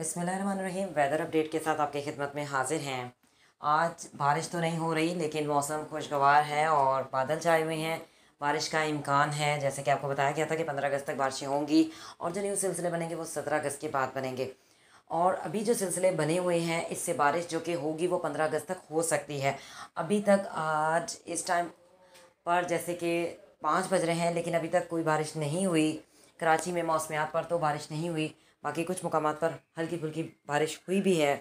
बसमीम weather update के साथ आपकी खिदमत में हाजिर हैं आज बारिश तो नहीं हो रही लेकिन मौसम खुशगवार है और बादल छाए हुए हैं बारिश का इम्कान है जैसे कि आपको बताया गया था कि पंद्रह अगस्त तक बारिशें होंगी और जो न्यू सिलसिले बनेंगे वो सत्रह अगस्त के बाद बनेंगे और अभी जो सिलसिले बने हुए हैं इससे बारिश जो कि होगी वो पंद्रह अगस्त तक हो सकती है अभी तक आज इस टाइम पर जैसे कि पाँच बज रहे हैं लेकिन अभी तक कोई बारिश नहीं हुई कराची में मौसमियात पर तो बारिश नहीं हुई बाकी कुछ मकाम पर हल्की फुल्की बारिश हुई भी है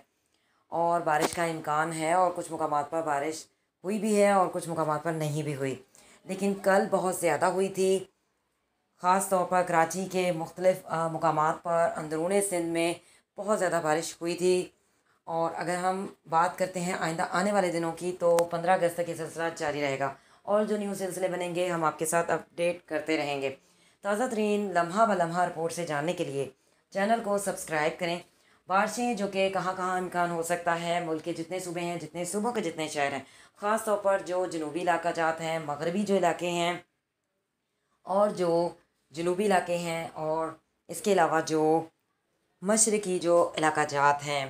और बारिश का इम्कान है और कुछ मकाम पर बारिश हुई भी है और कुछ मकाम पर नहीं भी हुई लेकिन कल बहुत ज़्यादा हुई थी ख़ास तौर पर कराची के मुख्तलफ मकाम पर अंदरून सिंध में बहुत ज़्यादा बारिश हुई थी और अगर हम बात करते हैं आइंदा आने वाले दिनों की तो पंद्रह अगस्त तक ये सिलसिला जारी रहेगा और जो न्यूज़ सिलसिले बनेंगे हम आपके साथ अपडेट करते रहेंगे ताज़ा तरीन लम्हा ब लम्हा रिपोर्ट से जानने के लिए चैनल को सब्सक्राइब करें बारिशें जो कि कहाँ कहाँ इम्कान हो सकता है मुल्क के जितने सूबे हैं जितने सूबों के जितने शहर हैं ख़ास तौर पर जो जनूबी इलाका जात हैं मगरबी जो इलाके हैं और जो जनूबी इलाके हैं और इसके अलावा जो मशरकी जो इलाका जात हैं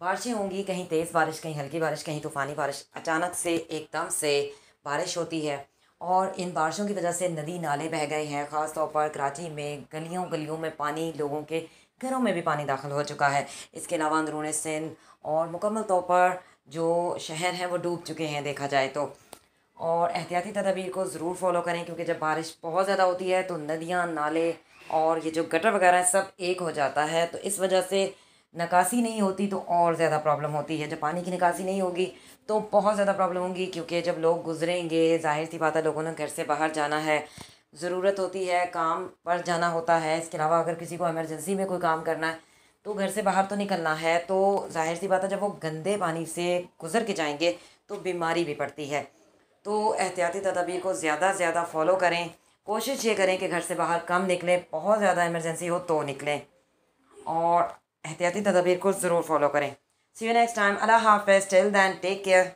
बारिशें होंगी कहीं तेज़ बारिश कहीं हल्की बारिश कहीं तूफ़ानी बारिश अचानक से एकदम से बारिश होती है और इन बारिशों की वजह से नदी नाले बह गए हैं ख़ास तौर पर कराची में गलियों गलियों में पानी लोगों के घरों में भी पानी दाखिल हो चुका है इसके अलावा अंदरून सिंध और मुकम्मल तौर पर जो शहर हैं वो डूब चुके हैं देखा जाए तो और एहतियाती तदाबीर को ज़रूर फॉलो करें क्योंकि जब बारिश बहुत ज़्यादा होती है तो नदियाँ नाले और ये जो गटर वगैरह सब एक हो जाता है तो इस वजह से निकासी नहीं होती तो और ज़्यादा प्रॉब्लम होती है जब पानी की निकासी नहीं होगी तो बहुत ज़्यादा प्रॉब्लम होगी क्योंकि जब लोग गुजरेंगे जाहिर सी बात है लोगों ने घर से बाहर जाना है ज़रूरत होती है काम पर जाना होता है इसके अलावा अगर किसी को एमरजेंसी में कोई काम करना है तो घर से बाहर तो निकलना है तो जाहिर सी बात है जब वो गंदे पानी से गुजर के जाएंगे तो बीमारी भी पड़ती है तो एहतियाती तदाबीर को ज़्यादा से ज़्यादा फॉलो करें कोशिश ये करें कि घर से बाहर कम निकलें बहुत ज़्यादा एमरजेंसी हो तो निकलें और एहतियाती तदाबीर को ज़रूर फॉलो करें see you next time Allah हाफ टिल दैन टेक केयर